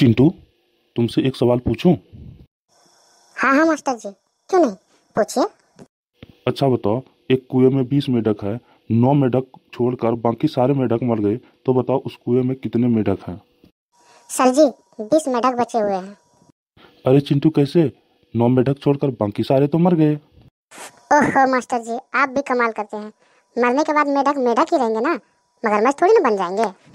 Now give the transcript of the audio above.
चिंटू तुमसे एक सवाल पूछूं? हाँ हाँ मास्टर जी क्यों नहीं पूछिए अच्छा बताओ एक कुएं में बीस मेढक है नौ मेढक छोड़कर बाकी सारे मेढक मर गए तो बताओ उस कुएं में कितने मेढक हैं सर जी बीस मेढक बचे हुए हैं अरे चिंटू कैसे नौ मेढक छोड़कर बाकी सारे तो मर गए ओहो मास्टर जी आप भी कमाल करते हैं मरने के बाद मेढक मेढक ही रहेंगे ना मगरमच्छ थोड़ी ना बन जाएंगे